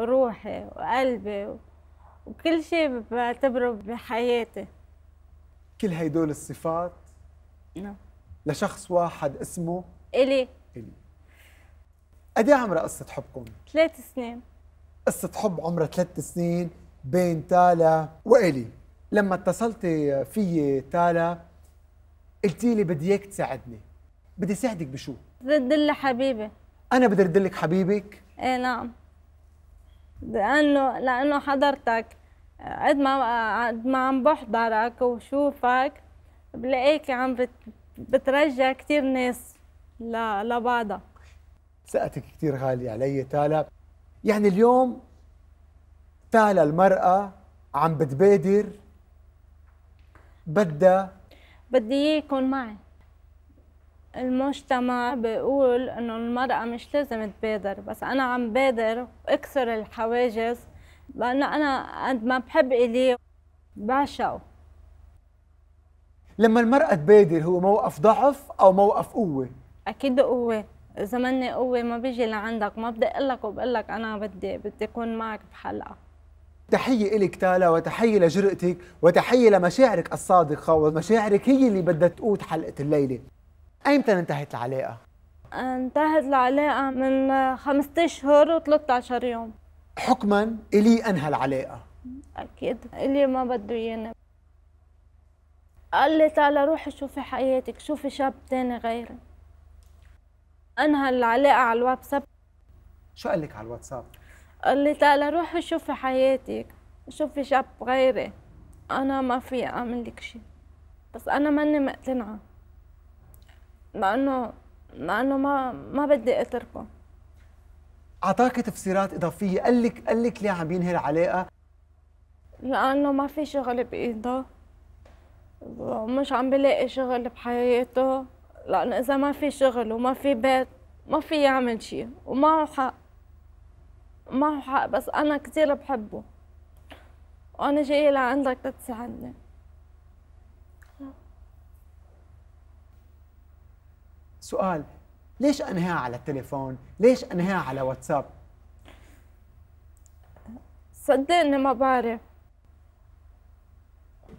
وروحي وقلبي وكل شيء بعتبره بحياتي كل هيدول الصفات نعم لشخص واحد اسمه إلي إلي قد ايه عمرها قصة حبكم؟ ثلاث سنين قصة حب عمرها ثلاث سنين بين تالا وإلي لما اتصلتي في تالا قلتي لي بدي اياك تساعدني بدي ساعدك بشو؟ رد لي حبيبي انا بدي ارد لك حبيبك؟ ايه نعم لأنه لأنه حضرتك قد ما قد ما عم بحضرك وشوفك بلاقيك عم بت بترجع كثير ناس لبعضها ثقتك كثير غالية علي تالا يعني اليوم تالا المرأة عم بتبادر بدها بدي اياه يكون معي المجتمع بيقول انه المرأة مش لازم تبادر بس انا عم بادر واكسر الحواجز لانه انا قد ما بحب الي بعشقه لما المرأة تبادر هو موقف ضعف او موقف قوة اكيد قوة اذا مني قوة ما بيجي لعندك ما بدي اقول لك وبقول لك انا بدي بدي اكون معك بحلقة تحية إلك تالا وتحية لجرأتك وتحية لمشاعرك الصادقة ومشاعرك هي اللي بدها تقود حلقة الليلة ايمتى انتهت العلاقه؟ انتهت العلاقة من خمسة أشهر و13 يوم حكما إلي أنهى العلاقة أكيد إلي ما بده إياني قال لي تعالى روحي شوفي حياتك شوفي شاب تاني غيري أنهى العلاقة على الواتساب شو قال لك على الواتساب؟ قال لي تعالى روحي شوفي حياتك شوفي شاب غيري أنا ما في أعمل لك شيء بس أنا ماني مقتنعة مع انه مع انه ما ما بدي اتركه اعطاك تفسيرات اضافيه قال لك قال لك ليه عم ينهي العلاقه لانه ما في شغل بايده ومش عم بلاقي شغل بحياته لانه اذا ما في شغل وما في بيت ما في يعمل شيء وما حق ما حق بس انا كثير بحبه وانا جايه لعندك تتساعدني سؤال ليش انهاها على التليفون؟ ليش انهاها على واتساب؟ صدقني ما بعرف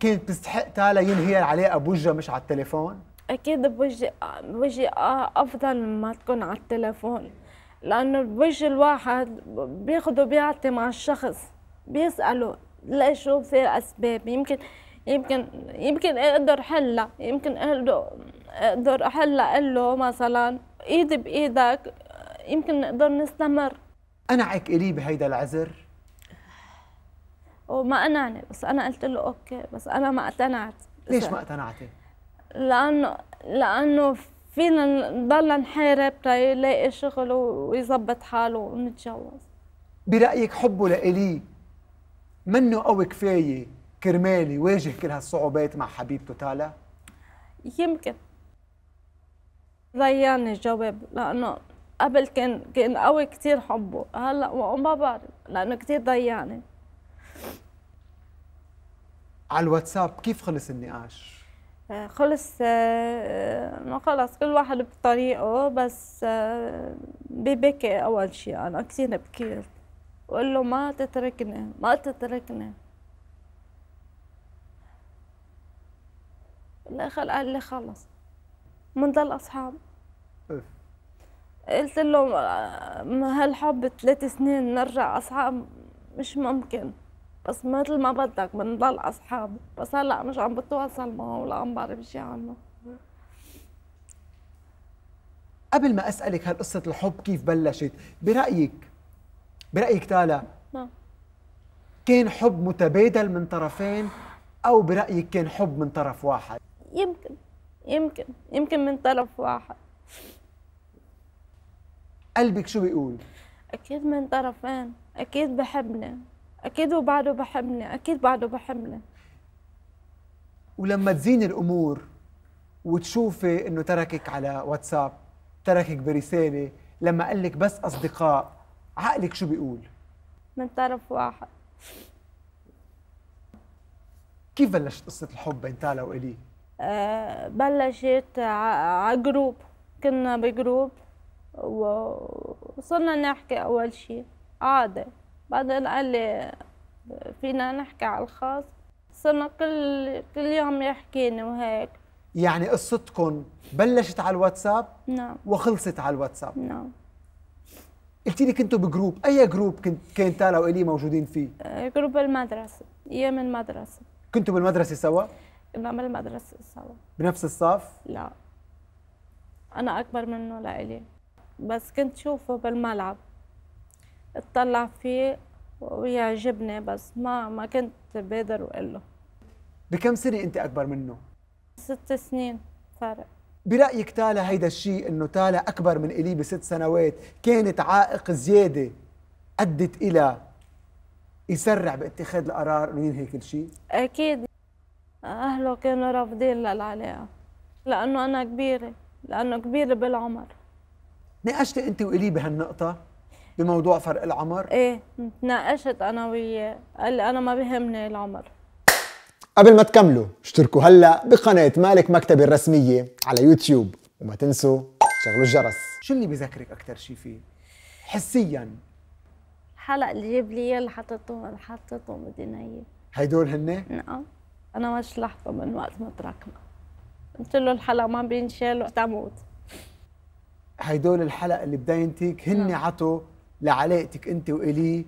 كنت تستحق تالا ينهي عليه بوجهها مش على التليفون؟ اكيد بوجه بوجه افضل ما تكون على التليفون لانه بوجه الواحد بياخذ وبيعطي مع الشخص بيساله ليش شو في اسباب يمكن يمكن يمكن اقدر حلها يمكن اقدر اقدر هلا اقول له مثلا ايدي بايدك يمكن نقدر نستمر قنعك الي بهيدا العذر؟ وما قنعني بس انا قلت له اوكي بس انا ما اقتنعت ليش ما اقتنعتي؟ لانه لانه فينا نضل نحارب ليلاقي شغل ويظبط حاله ونتجوز برايك حبه لإلي منه قوي كفايه كرمال يواجه كل هالصعوبات مع حبيبته تالا؟ يمكن ريان الجواب لأنه قبل كان كان قوي كثير حبه هلا ما بعرف لأنه كثير ضيعني على الواتساب كيف خلص النقاش؟ آه، خلص آه، آه، ما خلص كل واحد بطريقه بس ببكي أول شيء أنا كثير بكيت بقول له ما تتركني ما تتركني بالاخر قال لي خلص بنضل اصحاب إيه. قلت له هالحب ثلاث سنين نرجع اصحاب مش ممكن بس مثل ما بدك بنضل اصحاب بس هلا مش عم بتواصل معه ولا عم بعرف شيء عنه قبل ما اسالك هالقصه الحب كيف بلشت برايك برايك تالا نعم كان حب متبادل من طرفين او برايك كان حب من طرف واحد يمكن يمكن يمكن من طرف واحد قلبك شو بيقول؟ أكيد من طرفين أكيد بحبني أكيد وبعده بحبني أكيد بعده بحبني ولما تزين الأمور وتشوفي إنه تركك على واتساب تركك برسالة لما قال لك بس أصدقاء عقلك شو بيقول؟ من طرف واحد كيف بلشت قصة الحب بين تالا وإليه؟ آه، بلشت عجروب كنا بجروب وصرنا نحكي أول شي عادي بعدين قال لي فينا نحكي على الخاص صرنا كل كل يوم يحكيني وهيك يعني قصتكم بلشت على الواتساب نعم وخلصت على الواتساب نعم قلت لي كنتوا بجروب اي جروب كنت كان تالا والي موجودين فيه آه، جروب المدرسه ايام المدرسه كنتوا بالمدرسه سوا بنعمل مدرسة سوا بنفس الصف؟ لا أنا أكبر منه لإلي بس كنت شوفه بالملعب اتطلع فيه ويعجبني بس ما ما كنت بقدر اقول له بكم سنة أنت أكبر منه؟ ست سنين فرق برأيك تالا هيدا الشيء إنه تالا أكبر من إلي بست سنوات كانت عائق زيادة أدت إلى يسرع باتخاذ القرار إنه ينهي كل شيء؟ أكيد أهله كانوا رافضين للعلاقة لأنه أنا كبيرة لأنه كبيرة بالعمر ناقشتي أنت وإلي بهالنقطة بموضوع فرق العمر؟ إيه ناقشت أنا وياه قال لي أنا ما بهمني العمر قبل ما تكملوا اشتركوا هلا بقناة مالك مكتبة الرسمية على يوتيوب وما تنسوا شغلوا الجرس شو اللي بذكرك أكثر شيء فيه؟ حسياً حلق اللي جاب لي اللي حطيتهم حطيتهم بدناية هيدول هن؟ نعم انا مش لحظه من وقت ما تركنا قلت له الحلق ما بينشال وقت اموت هيدول الحلق اللي بداينتك هن نعم. عطوا لعلاقتك انت وإلي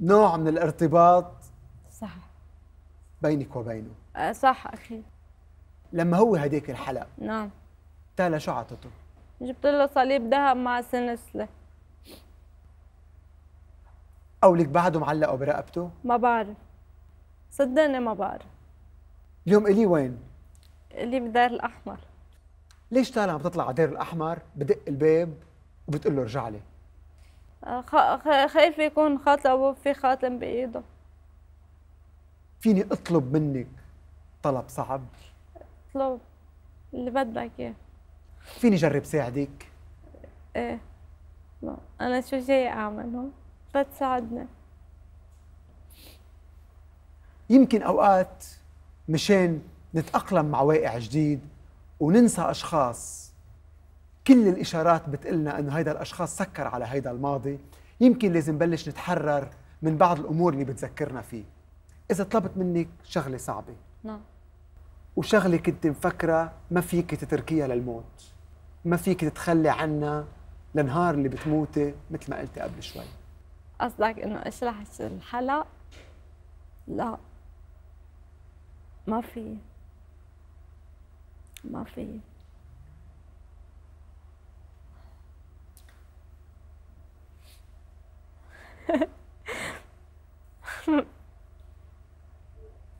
نوع من الارتباط صح بينك وبينه آه، صح اخي لما هو هديك الحلق نعم تالا شو عطته؟ جبت له صليب ذهب مع سنسله قولك بعده معلقه برقبته؟ ما بعرف صدقني ما بعرف اليوم الي وين؟ الي بالدار الاحمر ليش طالعه عم تطلع على الدار الاحمر بدق الباب وبتقول له ارجع لي؟ آه، خايف يكون خاطب في خاتم بايده فيني اطلب منك طلب صعب؟ اطلب اللي بدك اياه فيني جرب ساعدك؟ ايه لا انا شو جاي اعمل هون؟ تساعدني يمكن اوقات مشان نتاقلم مع واقع جديد وننسى اشخاص كل الاشارات بتقلنا انه هيدا الاشخاص سكر على هيدا الماضي يمكن لازم نبلش نتحرر من بعض الامور اللي بتذكرنا فيه اذا طلبت منك شغله صعبه نعم وشغله كنت مفكره ما فيك تتركيها للموت ما فيك تتخلي عنا لنهار اللي بتموتي مثل ما قلتي قبل شوي قصدك انه اشرح الحلق لا ما في ما في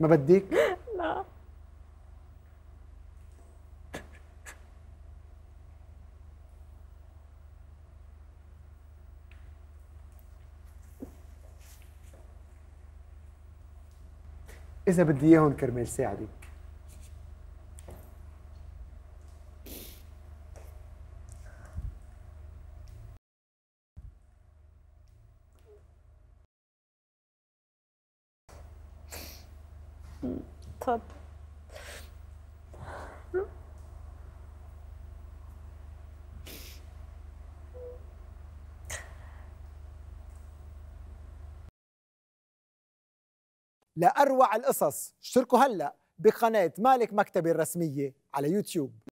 ما بديك اذا بدي اياهم كرمال ساعدك طب لأروع القصص اشتركوا هلأ بقناة مالك مكتبي الرسمية على يوتيوب